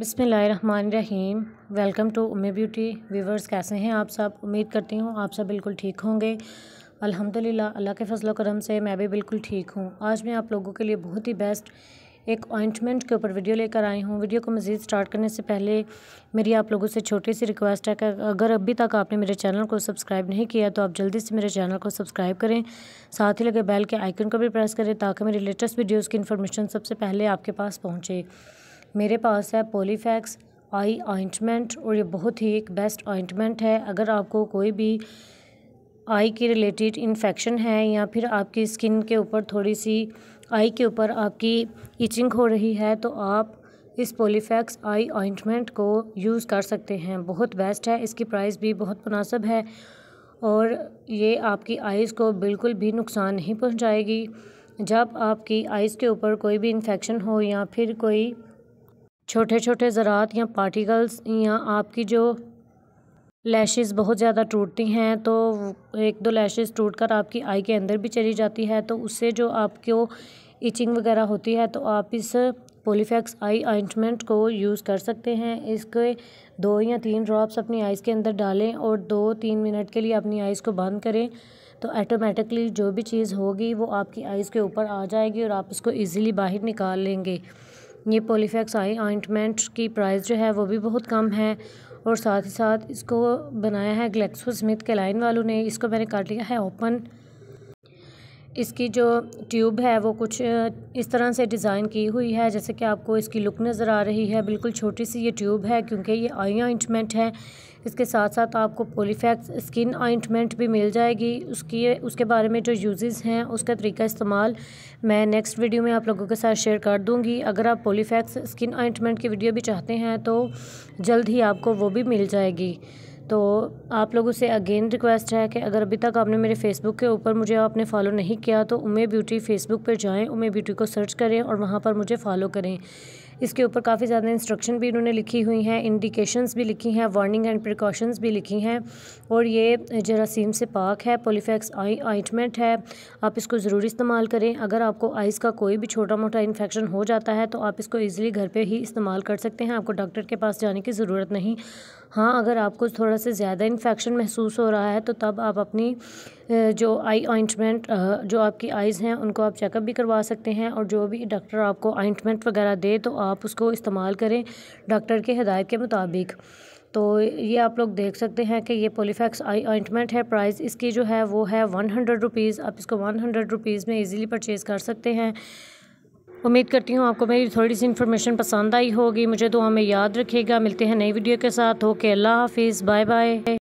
बिसमीम welcome to उमे beauty viewers कैसे हैं आप सब उम्मीद करती हूँ आप सब बिल्कुल ठीक होंगे अल्हम्दुलिल्लाह अल्लाह के फजल करम से मैं भी बिल्कुल ठीक हूँ आज मैं आप लोगों के लिए बहुत ही बेस्ट एक ऑइंटमेंट के ऊपर वीडियो लेकर आई हूँ वीडियो को मज़ीद स्टार्ट करने से पहले मेरी आप लोगों से छोटी सी रिक्वेस्ट है कि अगर अभी तक आपने मेरे चैनल को सब्सक्राइब नहीं किया तो आप जल्दी से मेरे चैनल को सब्सक्राइब करें साथ ही लगे बैल के आइकन को भी प्रेस करें ताकि मेरी लेटेस्ट वीडियोज़ की इन्फॉर्मेशन सबसे पहले आपके पास पहुँचे मेरे पास है पोलीफैक्स आई ऑइंटमेंट और ये बहुत ही एक बेस्ट ऑइंटमेंट है अगर आपको कोई भी आई के रिलेटेड इन्फेक्शन है या फिर आपकी स्किन के ऊपर थोड़ी सी आई के ऊपर आपकी इचिंग हो रही है तो आप इस पोलीफैक्स आई ऑइंटमेंट को यूज़ कर सकते हैं बहुत बेस्ट है इसकी प्राइस भी बहुत मुनासब है और ये आपकी आइज़ को बिल्कुल भी नुकसान नहीं पहुंचाएगी जब आपकी आइज़ के ऊपर कोई भी इन्फेक्शन हो या फिर कोई छोटे छोटे ज़रात या पार्टिकल्स या आपकी जो लैशेस बहुत ज़्यादा टूटती हैं तो एक दो लैशेस टूटकर आपकी आई के अंदर भी चली जाती है तो उससे जो आपको इचिंग वगैरह होती है तो आप इस पोलीफेक्स आई आइंटमेंट को यूज़ कर सकते हैं इसके दो या तीन ड्रॉप्स अपनी आइज़ के अंदर डालें और दो तीन मिनट के लिए अपनी आइज़ को बंद करें तो ऐटोमेटिकली जो भी चीज़ होगी वो आपकी आइज़ के ऊपर आ जाएगी और आप इसको ईज़िली बाहर निकाल लेंगे ये पोलीफेक्स आई ऑइंटमेंट की प्राइस जो है वो भी बहुत कम है और साथ ही साथ इसको बनाया है ग्लेक्सो स्मिथ के लाइन वालों ने इसको मैंने काट लिया है ओपन इसकी जो ट्यूब है वो कुछ इस तरह से डिज़ाइन की हुई है जैसे कि आपको इसकी लुक नज़र आ रही है बिल्कुल छोटी सी ये ट्यूब है क्योंकि ये आई ऑइंटमेंट है इसके साथ साथ आपको पोलीफेक्स स्किन ऑइंटमेंट भी मिल जाएगी उसकी उसके बारे में जो यूजेस हैं उसका तरीका इस्तेमाल मैं नेक्स्ट वीडियो में आप लोगों के साथ शेयर कर दूँगी अगर आप पोलीफेक्स स्किन ऑइंटमेंट की वीडियो भी चाहते हैं तो जल्द ही आपको वो भी मिल जाएगी तो आप लोगों से अगेन रिक्वेस्ट है कि अगर अभी तक आपने मेरे फेसबुक के ऊपर मुझे आपने फॉलो नहीं किया तो उमे ब्यूटी फेसबुक पर जाएँ उमे ब्यूटी को सर्च करें और वहाँ पर मुझे फ़ॉलो करें इसके ऊपर काफ़ी ज़्यादा इंस्ट्रक्शन भी इन्होंने लिखी हुई हैं इंडिकेशंस भी लिखी हैं वार्निंग एंड प्रिकॉशंस भी लिखी हैं और ये जरासीम से पाक है पोलीफेक्स आई आइटमेंट है आप इसको ज़रूर इस्तेमाल करें अगर आपको आइज़ का कोई भी छोटा मोटा इन्फेक्शन हो जाता है तो आप इसको ईज़िली घर पर ही इस्तेमाल कर सकते हैं आपको डॉक्टर के पास जाने की ज़रूरत नहीं हाँ अगर आपको थोड़ा सा ज़्यादा इन्फेक्शन महसूस हो रहा है तो तब आप अपनी जो आई ऑइंटमेंट जो आपकी आइज़ हैं उनको आप चेकअप भी करवा सकते हैं और जो भी डॉक्टर आपको आइंटमेंट वगैरह दे तो आप आप उसको इस्तेमाल करें डॉक्टर के हदायत के मुताबिक तो ये आप लोग देख सकते हैं कि ये पोलीफेक्स आई ऑइंटमेंट है प्राइस इसकी जो है वो है वन हंड्रेड रुपीज़ आप इसको वन हंड्रेड रुपीज़ में इजीली परचेज़ कर सकते हैं उम्मीद करती हूँ आपको मेरी थोड़ी सी इन्फॉर्मेशन पसंद आई होगी मुझे तो हमें याद रखिएगा मिलते हैं नई वीडियो के साथ ओके अल्लाह हाफिज़ बाय बाय